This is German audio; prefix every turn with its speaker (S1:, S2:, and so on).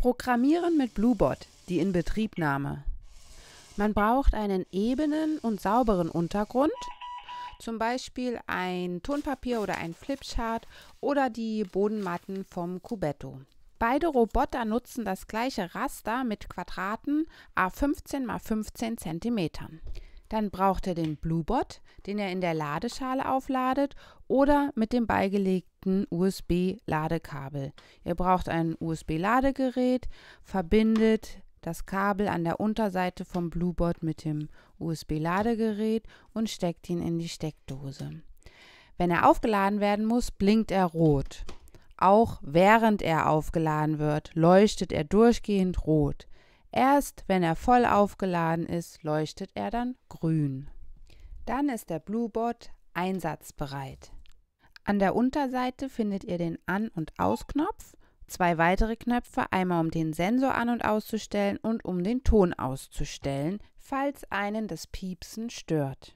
S1: Programmieren mit Bluebot, die Inbetriebnahme. Man braucht einen ebenen und sauberen Untergrund, zum Beispiel ein Tonpapier oder ein Flipchart oder die Bodenmatten vom Cubetto. Beide Roboter nutzen das gleiche Raster mit Quadraten a 15 x 15 cm. Dann braucht er den Bluebot, den er in der Ladeschale aufladet oder mit dem beigelegten USB-Ladekabel. Ihr braucht ein USB-Ladegerät, verbindet das Kabel an der Unterseite vom Bluebot mit dem USB-Ladegerät und steckt ihn in die Steckdose. Wenn er aufgeladen werden muss, blinkt er rot. Auch während er aufgeladen wird, leuchtet er durchgehend rot. Erst wenn er voll aufgeladen ist, leuchtet er dann grün. Dann ist der Bluebot einsatzbereit. An der Unterseite findet ihr den An- und Ausknopf, zwei weitere Knöpfe, einmal um den Sensor an- und auszustellen und um den Ton auszustellen, falls einen das Piepsen stört.